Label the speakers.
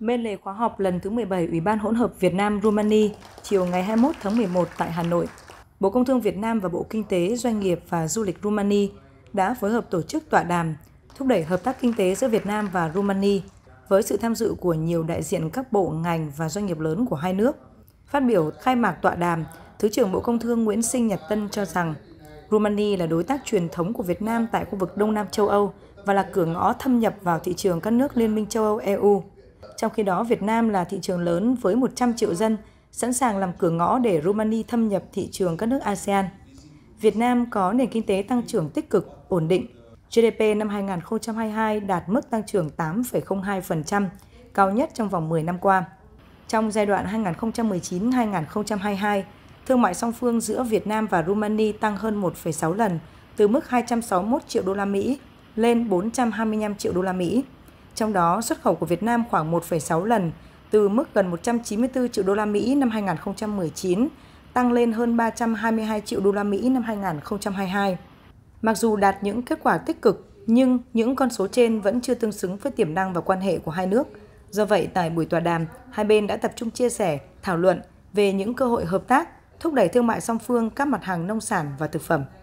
Speaker 1: Bên lề khóa họp lần thứ 17 Ủy ban hỗn hợp Việt Nam Rumani chiều ngày 21 tháng 11 tại Hà Nội, Bộ Công Thương Việt Nam và Bộ Kinh tế, Doanh nghiệp và Du lịch Rumani đã phối hợp tổ chức tọa đàm thúc đẩy hợp tác kinh tế giữa Việt Nam và Rumani với sự tham dự của nhiều đại diện các bộ ngành và doanh nghiệp lớn của hai nước. Phát biểu khai mạc tọa đàm, Thứ trưởng Bộ Công Thương Nguyễn Sinh Nhật Tân cho rằng Rumani là đối tác truyền thống của Việt Nam tại khu vực Đông Nam châu Âu và là cửa ngõ thâm nhập vào thị trường các nước Liên minh châu Âu EU. Trong khi đó, Việt Nam là thị trường lớn với 100 triệu dân, sẵn sàng làm cửa ngõ để Romania thâm nhập thị trường các nước ASEAN. Việt Nam có nền kinh tế tăng trưởng tích cực, ổn định. GDP năm 2022 đạt mức tăng trưởng 8,02%, cao nhất trong vòng 10 năm qua. Trong giai đoạn 2019-2022, thương mại song phương giữa Việt Nam và Romania tăng hơn 1,6 lần, từ mức 261 triệu đô la Mỹ lên 425 triệu đô la Mỹ trong đó xuất khẩu của Việt Nam khoảng 1,6 lần, từ mức gần 194 triệu đô la Mỹ năm 2019 tăng lên hơn 322 triệu đô la Mỹ năm 2022. Mặc dù đạt những kết quả tích cực, nhưng những con số trên vẫn chưa tương xứng với tiềm năng và quan hệ của hai nước. Do vậy, tại buổi tọa đàm, hai bên đã tập trung chia sẻ, thảo luận về những cơ hội hợp tác, thúc đẩy thương mại song phương các mặt hàng nông sản và thực phẩm.